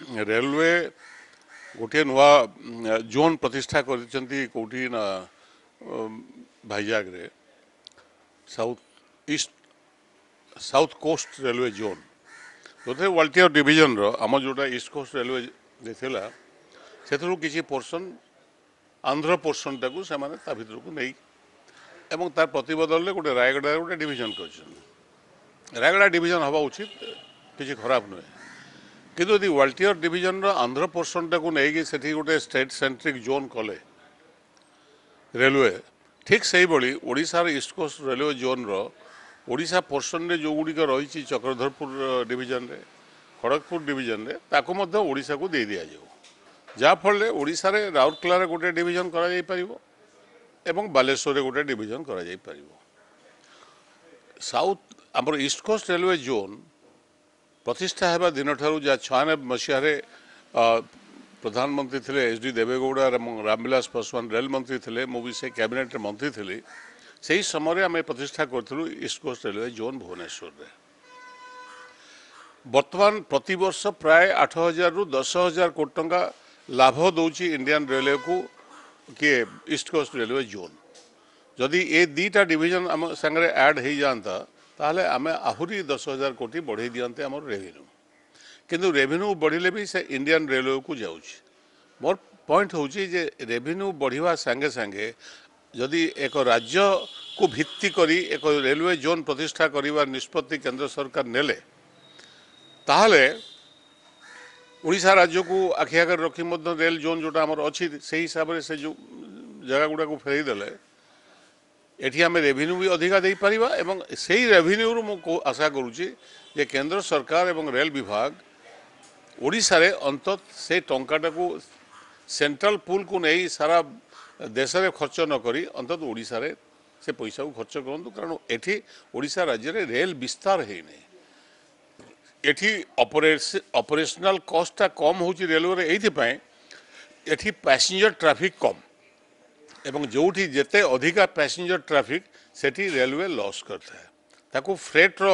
railway ଗୋଟିଏ ନୂଆ zone ପ୍ରତିଷ୍ଠା କରିଛନ୍ତି କେଉଁଠି ନା ଭାଇଜାଗରେ south east south coast railway zone ଯେଉଁଥିରେ ୱାଲ୍ଟିୟର ଡିଭିଜନର ଆମ ଯେଉଁଟା ଇଷ୍ଟ କୋଷ୍ଟ ରେଲୱେ ଯେ ଥିଲା ସେଥିରୁ କିଛି ପୋର୍ସନ୍ ଆନ୍ଧ୍ର ପୋର୍ସନ୍ଟାକୁ ସେମାନେ ତା ଭିତରକୁ ନେଇ ଏବଂ ତା ପ୍ରତିବଦଳରେ ଗୋଟେ ରାୟଗଡ଼ାରେ ଗୋଟେ ଡିଭିଜନ୍ କରିଛନ୍ତି ରାୟଗଡ଼ା ଡିଭିଜନ୍ ହେବା ଉଚିତ କିଛି ଖରାପ ନୁହେଁ କିନ୍ତୁ ଯଦି ୱାଲ୍ଟିୟର ଡିଭିଜନର ଆନ୍ଧ୍ର ପୋର୍ସନଟାକୁ ନେଇକି ସେଠି ଗୋଟେ ଷ୍ଟେଟ୍ ସେଣ୍ଟ୍ରିକ୍ ଜୋନ୍ କଲେ ରେଲୱେ ଠିକ୍ ସେହିଭଳି ଓଡ଼ିଶାର ଇଷ୍ଟକୋଷ୍ଟ ରେଲୱେ ଜୋନ୍ର ଓଡ଼ିଶା ପୋର୍ସନରେ ଯେଉଁଗୁଡ଼ିକ ରହିଛି ଚକ୍ରଧରପୁର ଡିଭିଜନରେ ଖଡ଼ଗପୁର ଡିଭିଜନରେ ତାକୁ ମଧ୍ୟ ଓଡ଼ିଶାକୁ ଦେଇ ଦିଆଯିବ ଯାହାଫଳରେ ଓଡ଼ିଶାରେ ରାଉରକେଲାରେ ଗୋଟେ ଡିଭିଜନ କରାଯାଇପାରିବ ଏବଂ ବାଲେଶ୍ୱରରେ ଗୋଟେ ଡିଭିଜନ କରାଯାଇପାରିବ ସାଉଥ୍ ଆମର ଇଷ୍ଟକୋଷ୍ଟ ରେଲୱେ ଜୋନ୍ प्रतिष्ठा होगा दिन ठारूँ जहाँ छयानबे मसीह प्रधानमंत्री थे H D Devegowda Ramvilas Paswan rail मंत्री थे मुझे कैबिनेट मंत्री थी से ही समय आम प्रतिष्ठा करूँ east coast railway zone Bhubaneswar में बर्तमान प्रत वर्ष प्राय आठ हजार रु दस हजार कोटी टाँचा लाभ दौर इंडियान रेलवे को किए ईस्ट कोस्ट रेलवे जोन जदि ये दीटा डिजन आम एड हो जाता ତାହେଲେ ଆମେ ଆହୁରି ଦଶ ହଜାର କୋଟି ବଢ଼େଇ ଦିଅନ୍ତେ ଆମର ରେଭିନ୍ୟୁ କିନ୍ତୁ ରେଭିନ୍ୟୁ ବଢ଼ିଲେ ବି ସେ ଇଣ୍ଡିଆନ୍ ରେଲୱେକୁ ଯାଉଛି ମୋର ପଏଣ୍ଟ ହେଉଛି ଯେ ରେଭିନ୍ୟୁ ବଢ଼ିବା ସାଙ୍ଗେ ସାଙ୍ଗେ ଯଦି ଏକ ରାଜ୍ୟକୁ ଭିତ୍ତି କରି ଏକ ରେଲୱେ ଜୋନ୍ ପ୍ରତିଷ୍ଠା କରିବା ନିଷ୍ପତ୍ତି କେନ୍ଦ୍ର ସରକାର ନେଲେ ତାହେଲେ ଓଡ଼ିଶା ରାଜ୍ୟକୁ ଆଖି ଆଗରେ ରଖି ମଧ୍ୟ ରେଲ ଜୋନ୍ ଯେଉଁଟା ଆମର ଅଛି ସେହି ହିସାବରେ ସେ ଯେଉଁ ଜାଗା ଗୁଡ଼ାକୁ ଫେରାଇ ଦେଲେ এটি আমি রেভিনিউ বি অধিকা দেইপারিবা এবং সেই রেভিনিউরু মু আশা করুছি যে কেন্দ্র সরকার এবং রেল বিভাগ ওড়িশারে অন্তত সেই টঙ্কাটাকু সেন্ট্রাল পুলকু নেই সারা দেশে খরচ নকরি অন্তত ওড়িশারে সে পয়সাকু খরচ করতু কারণ এটি ওড়িশা রাজ্যের রেল বিস্তার হয়নি এটি অপরেশনাল কষ্টটা কম হচ্ছে রেলওয়ে এইপাই এটি প্যাসেঞ্জর ট্রাফিক কম एवं जो जिते अधिका पैसेंजर ट्राफिक से रेलवे लस करताए फ्रेट्र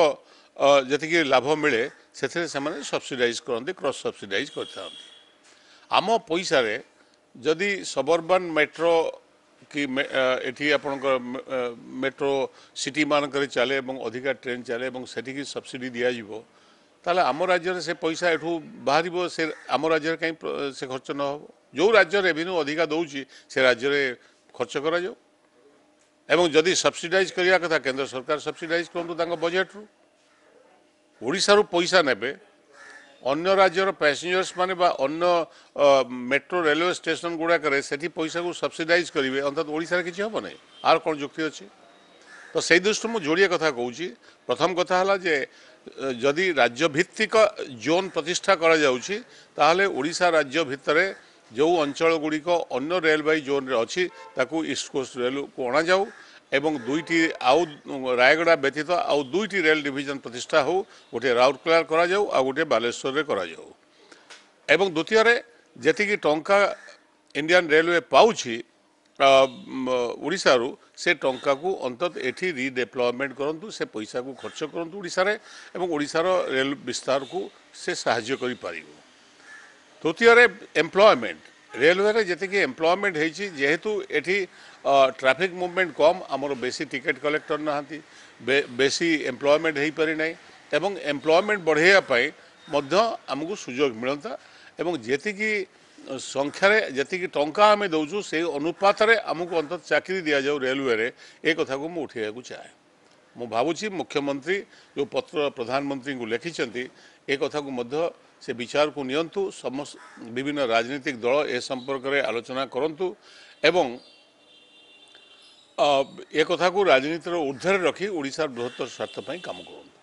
जी लाभ मिले से सब्सीडाइज करते क्रस सब्सीडाइज करम पैसा जदि सबर्बान मेट्रो कि ये आप मेट्रो सिटी मानक चले अधिका ट्रेन चले से सब्सीडी दिजो ताल आम राज्य से पैसा यठू बाहर से आम राज्य कहीं से खर्च न हो जो राज्य रेभिन्यू अधिका दौर से राज्य ଖର୍ଚ୍ଚ କରାଯାଉ ଏବଂ ଯଦି ସବସିଡ଼ାଇଜ୍ କରିବା କଥା କେନ୍ଦ୍ର ସରକାର ସବସିଡ଼ାଇଜ୍ କରନ୍ତୁ ତାଙ୍କ ବଜେଟ୍ରୁ ଓଡ଼ିଶାରୁ ପଇସା ନେବେ ଅନ୍ୟ ରାଜ୍ୟର ପ୍ୟାସେଞ୍ଜର୍ସ ମାନେ ବା ଅନ୍ୟ ମେଟ୍ରୋ ରେଲୱେ ଷ୍ଟେସନ୍ ଗୁଡ଼ାକରେ ସେଠି ପଇସାକୁ ସବସିଡ଼ାଇଜ୍ କରିବେ ଅର୍ଥାତ୍ ଓଡ଼ିଶାରେ କିଛି ହେବ ନାହିଁ ଆର କ'ଣ ଯୁକ୍ତି ଅଛି ତ ସେଇ ଦୃଷ୍ଟିରୁ ମୁଁ ଯୋଡ଼ିଏ କଥା କହୁଛି ପ୍ରଥମ କଥା ହେଲା ଯେ ଯଦି ରାଜ୍ୟଭିତ୍ତିକ ଜୋନ୍ ପ୍ରତିଷ୍ଠା କରାଯାଉଛି ତାହେଲେ ଓଡ଼ିଶା ରାଜ୍ୟ ଭିତରେ ଯେଉଁ ଅଞ୍ଚଳଗୁଡ଼ିକ ଅନ୍ୟ ରେଳବାଇ ଜୋନ୍ରେ ଅଛି ତାକୁ ଇଷ୍ଟ କୋଷ୍ଟ ରେଲକୁ ଅଣାଯାଉ ଏବଂ ଦୁଇଟି ଆଉ ରାୟଗଡ଼ା ବ୍ୟତୀତ ଆଉ ଦୁଇଟି ରେଲ ଡିଭିଜନ ପ୍ରତିଷ୍ଠା ହେଉ ଗୋଟିଏ ରାଉରକେଲା କରାଯାଉ ଆଉ ଗୋଟିଏ ବାଲେଶ୍ୱରରେ କରାଯାଉ ଏବଂ ଦ୍ୱିତୀୟରେ ଯେତିକି ଟଙ୍କା ଇଣ୍ଡିଆନ୍ ରେଲୱେ ପାଉଛି ଓଡ଼ିଶାରୁ ସେ ଟଙ୍କାକୁ ଅନ୍ତତଃ ଏଠି ରିଡେପ୍ଲୟମେଣ୍ଟ କରନ୍ତୁ ସେ ପଇସାକୁ ଖର୍ଚ୍ଚ କରନ୍ତୁ ଓଡ଼ିଶାରେ ଏବଂ ଓଡ଼ିଶାର ରେଲ ବିସ୍ତାରକୁ ସେ ସାହାଯ୍ୟ କରିପାରିବ তৃতীয়রে এমপ্লয়মেন্ট রেলওয়েরে যেতিকি এমপ্লয়মেন্ট হয়েছি যেহেতু এটি ট্রাফিক মুভমেন্ট কম আমার বেশি টিকেট কলেক্টর না বেশি এমপ্লয়মেন্ট হয়ে পারি না এবং এমপ্লয়মেন্ট বড়াইয়া মধ্য আমি সুযোগ মিলতা এবং যেতিকি ସଂଖ୍ୟାରେ ଯେତିକି ଟଙ୍କା ଆମେ ଦେଉଛୁ ସେଇ ଅନୁପାତରେ ଆମକୁ ଅନ୍ତତଃ ଚାକିରି ଦିଆଯାଉ ରେଲୱେରେ ଏ କଥାକୁ ମୁଁ ଉଠାଇବାକୁ ଚାହେଁ ମୁଁ ଭାବୁଛି ମୁଖ୍ୟମନ୍ତ୍ରୀ ଯେଉଁ ପତ୍ର ପ୍ରଧାନମନ୍ତ୍ରୀଙ୍କୁ ଲେଖିଛନ୍ତି ଏ କଥାକୁ ମଧ୍ୟ ସେ ବିଚାରକୁ ନିଅନ୍ତୁ ସମସ୍ତ ବିଭିନ୍ନ ରାଜନୈତିକ ଦଳ ଏ ସମ୍ପର୍କରେ ଆଲୋଚନା କରନ୍ତୁ ଏବଂ ଏ କଥାକୁ ରାଜନୀତିର ଉର୍ଦ୍ଧ୍ୱରେ ରଖି ଓଡ଼ିଶାର ବୃହତ୍ତର ସ୍ୱାର୍ଥ ପାଇଁ କାମ କରନ୍ତୁ